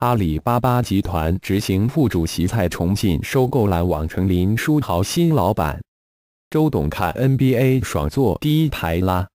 阿里巴巴集团执行副主席蔡崇信收购篮网成林书豪新老板，周董看 NBA 爽坐第一排啦！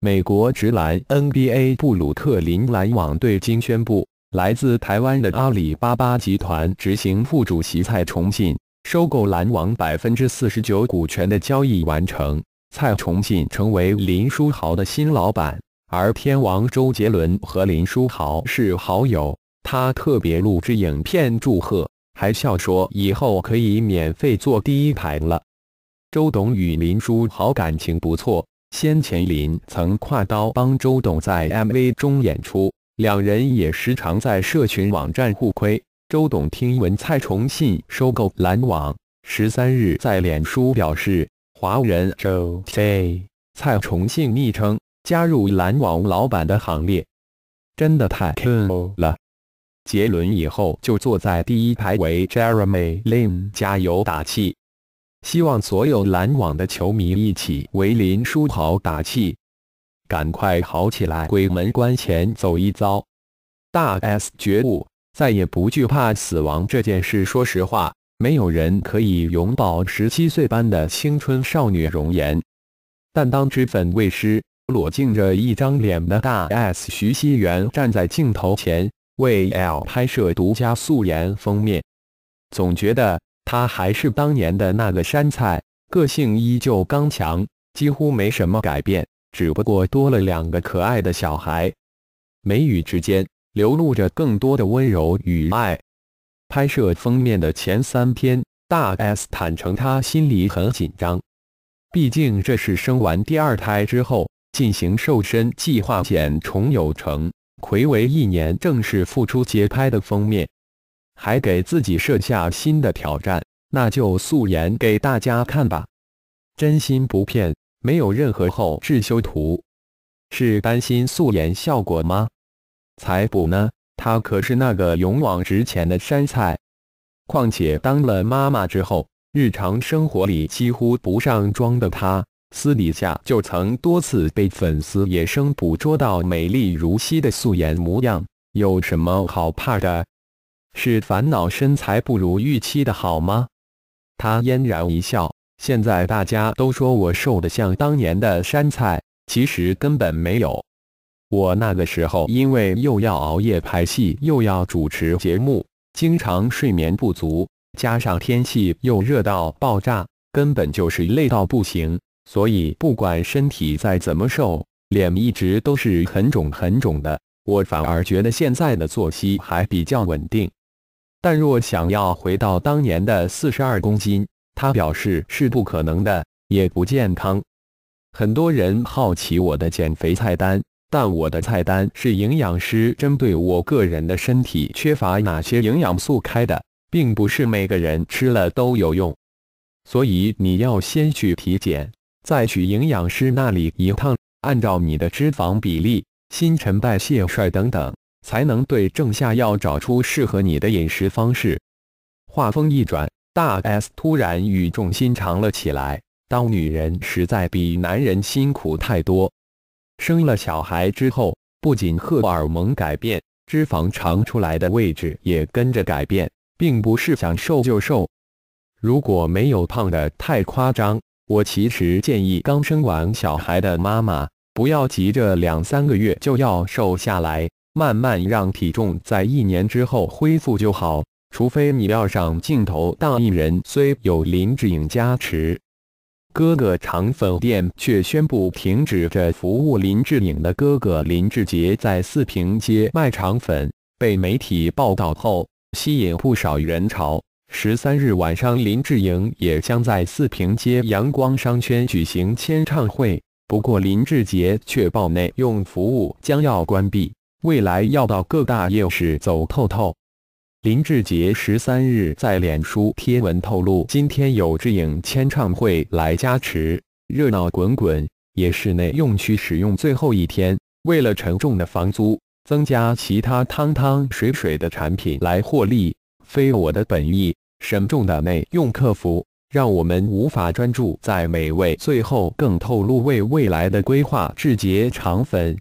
美国直篮 NBA 布鲁克林篮网队今宣布，来自台湾的阿里巴巴集团执行副主席蔡崇信收购篮网百分之四十九股权的交易完成，蔡崇信成为林书豪的新老板，而天王周杰伦和林书豪是好友。他特别录制影片祝贺，还笑说以后可以免费坐第一排了。周董与林书豪感情不错，先前林曾跨刀帮周董在 MV 中演出，两人也时常在社群网站互窥。周董听闻蔡崇信收购篮网，十三日在脸书表示：“华人周 C 蔡崇信昵称加入篮网老板的行列，真的太坑了。”杰伦以后就坐在第一排为 j e r e m y Lim 加油打气，希望所有篮网的球迷一起为林书豪打气，赶快好起来，鬼门关前走一遭。大 S 觉悟，再也不惧怕死亡这件事。说实话，没有人可以永葆十七岁般的青春少女容颜，但当脂粉未失。裸镜着一张脸的大 S 徐熙媛站在镜头前。为 L 拍摄独家素颜封面，总觉得她还是当年的那个山菜，个性依旧刚强，几乎没什么改变，只不过多了两个可爱的小孩，眉宇之间流露着更多的温柔与爱。拍摄封面的前三天，大 S 坦诚她心里很紧张，毕竟这是生完第二胎之后进行瘦身计划减重有成。暌违一年，正式复出节拍的封面，还给自己设下新的挑战，那就素颜给大家看吧，真心不骗，没有任何后置修图。是担心素颜效果吗？才不呢，她可是那个勇往直前的山菜。况且当了妈妈之后，日常生活里几乎不上妆的她，私底下就曾多次被粉丝野生捕捉到美丽如昔的素颜模样，有什么好怕的？是烦恼身材不如预期的好吗？他嫣然一笑：“现在大家都说我瘦得像当年的山菜，其实根本没有。我那个时候因为又要熬夜拍戏，又要主持节目，经常睡眠不足，加上天气又热到爆炸，根本就是累到不行。”所以不管身体再怎么瘦，脸一直都是很肿很肿的。我反而觉得现在的作息还比较稳定，但若想要回到当年的四十二公斤，他表示是不可能的，也不健康。很多人好奇我的减肥菜单，但我的菜单是营养师针对我个人的身体缺乏哪些营养素开的，并不是每个人吃了都有用。所以你要先去体检。再去营养师那里一趟，按照你的脂肪比例、新陈代谢率等等，才能对症下药，找出适合你的饮食方式。话锋一转，大 S 突然语重心长了起来：“当女人实在比男人辛苦太多，生了小孩之后，不仅荷尔蒙改变，脂肪长出来的位置也跟着改变，并不是想瘦就瘦。如果没有胖的太夸张。”我其实建议刚生完小孩的妈妈不要急着两三个月就要瘦下来，慢慢让体重在一年之后恢复就好。除非你要上镜头当艺人，虽有林志颖加持，哥哥肠粉店却宣布停止着服务。林志颖的哥哥林志杰在四平街卖肠粉，被媒体报道后，吸引不少人潮。十三日晚上，林志颖也将在四平街阳光商圈举行签唱会。不过，林志杰却报内用服务将要关闭，未来要到各大夜市走透透。林志杰十三日在脸书贴文透露，今天有志颖签唱会来加持，热闹滚滚，也是内用区使用最后一天。为了沉重的房租，增加其他汤汤水水的产品来获利，非我的本意。沈重的内用客服，让我们无法专注在美味。最后，更透露为未来的规划，志节肠粉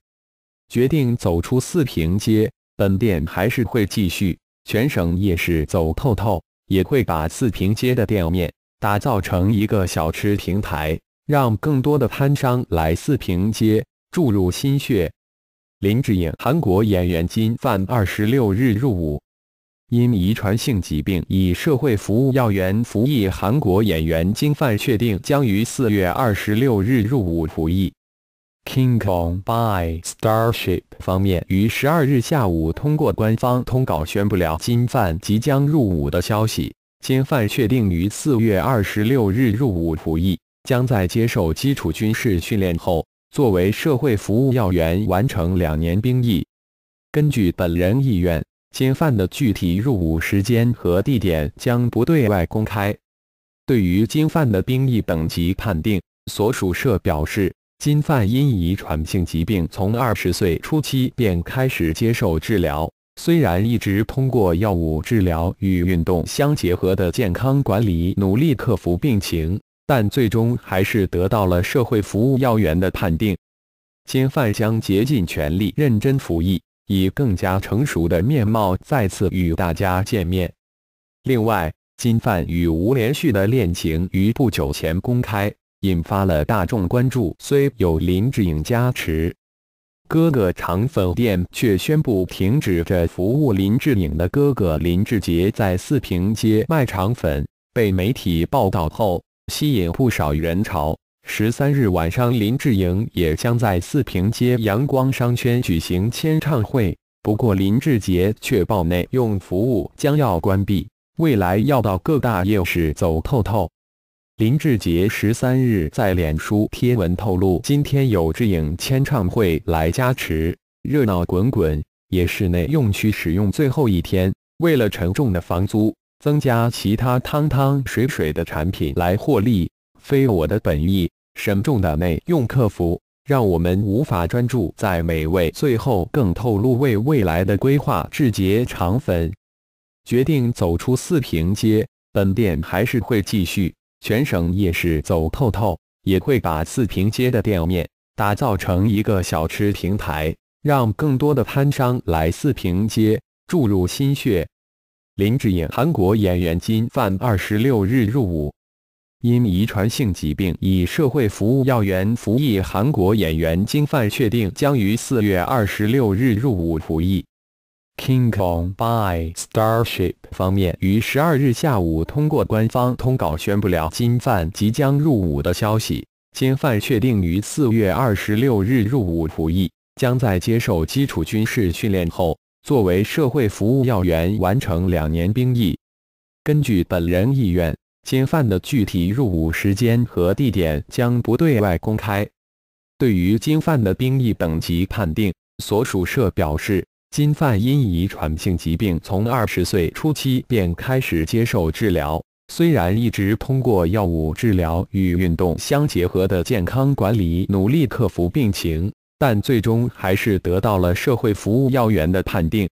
决定走出四平街，本店还是会继续全省夜市走透透，也会把四平街的店面打造成一个小吃平台，让更多的摊商来四平街注入心血。林志颖，韩国演员金范二十六日入伍。因遗传性疾病，以社会服务要员服役。韩国演员金范确定将于四月二十六日入伍服役。King Kong by Starship 方面于十二日下午通过官方通稿宣布了金范即将入伍的消息。金范确定于四月二十六日入伍服役，将在接受基础军事训练后，作为社会服务要员完成两年兵役。根据本人意愿。金范的具体入伍时间和地点将不对外公开。对于金范的兵役等级判定，所属社表示，金范因遗传性疾病，从二十岁初期便开始接受治疗。虽然一直通过药物治疗与运动相结合的健康管理努力克服病情，但最终还是得到了社会服务要员的判定。金范将竭尽全力认真服役。以更加成熟的面貌再次与大家见面。另外，金范与吴涟序的恋情于不久前公开，引发了大众关注。虽有林志颖加持，哥哥肠粉店却宣布停止着服务。林志颖的哥哥林志杰在四平街卖肠粉，被媒体报道后，吸引不少人潮。十三日晚上，林志颖也将在四平街阳光商圈举行签唱会。不过，林志杰却报内用服务将要关闭，未来要到各大夜市走透透。林志杰十三日在脸书贴文透露，今天有志颖签唱会来加持，热闹滚滚，也是内用区使用最后一天。为了沉重的房租，增加其他汤汤水水的产品来获利。非我的本意，沈重的内用客服让我们无法专注在美味，最后更透露为未来的规划。志杰肠粉决定走出四平街，本店还是会继续全省夜市走透透，也会把四平街的店面打造成一个小吃平台，让更多的摊商来四平街注入心血。林志颖，韩国演员金范二十六日入伍。因遗传性疾病，以社会服务要员服役。韩国演员金范确定将于四月二十六日入伍服役。King Kong by Starship 方面于十二日下午通过官方通稿宣布了金范即将入伍的消息。金范确定于四月二十六日入伍服役，将在接受基础军事训练后，作为社会服务要员完成两年兵役。根据本人意愿。金范的具体入伍时间和地点将不对外公开。对于金范的兵役等级判定，所属社表示，金范因遗传性疾病，从二十岁初期便开始接受治疗。虽然一直通过药物治疗与运动相结合的健康管理努力克服病情，但最终还是得到了社会服务要员的判定。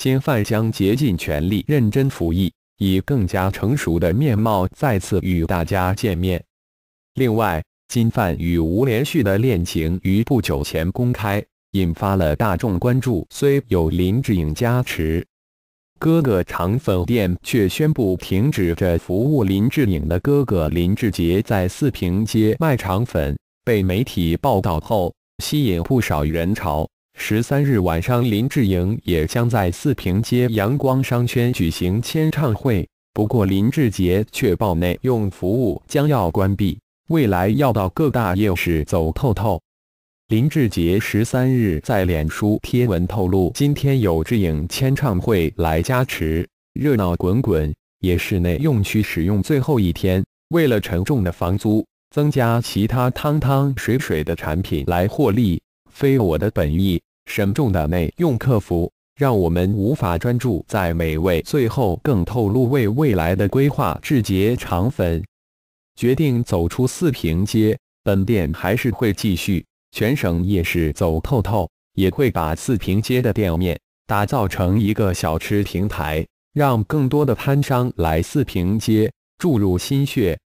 金范将竭尽全力认真服役。以更加成熟的面貌再次与大家见面。另外，金范与吴涟序的恋情于不久前公开，引发了大众关注。虽有林志颖加持，哥哥肠粉店却宣布停止着服务林志颖的哥哥林志杰在四平街卖肠粉，被媒体报道后，吸引不少人潮。十三日晚上，林志颖也将在四平街阳光商圈举行签唱会。不过，林志杰却报内用服务将要关闭，未来要到各大夜市走透透。林志杰十三日在脸书贴文透露，今天有志颖签唱会来加持，热闹滚滚，也是内用区使用最后一天。为了沉重的房租，增加其他汤汤水水的产品来获利，非我的本意。沈重的内用客服，让我们无法专注在美味。最后，更透露为未来的规划，志节肠粉决定走出四平街，本店还是会继续全省夜市走透透，也会把四平街的店面打造成一个小吃平台，让更多的摊商来四平街注入心血。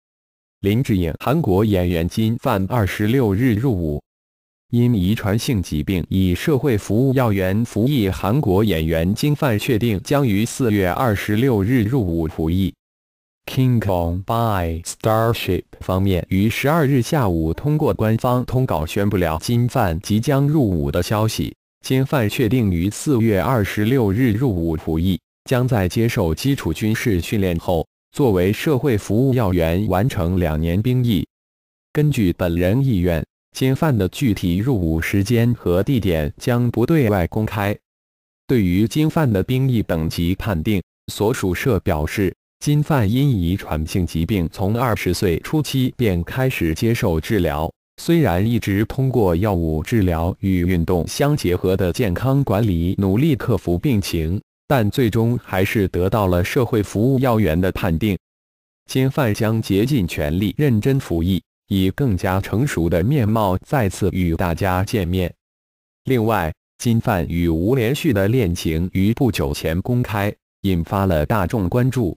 林志颖，韩国演员金范二十六日入伍。因遗传性疾病，以社会服务要员服役。韩国演员金范确定将于四月二十六日入伍服役。King Kong by Starship 方面于十二日下午通过官方通稿宣布了金范即将入伍的消息。金范确定于四月二十六日入伍服役，将在接受基础军事训练后，作为社会服务要员完成两年兵役。根据本人意愿。金犯的具体入伍时间和地点将不对外公开。对于金犯的兵役等级判定，所属社表示，金犯因遗传性疾病，从二十岁初期便开始接受治疗。虽然一直通过药物治疗与运动相结合的健康管理努力克服病情，但最终还是得到了社会服务要员的判定。金犯将竭尽全力认真服役。以更加成熟的面貌再次与大家见面。另外，金范与吴连旭的恋情于不久前公开，引发了大众关注。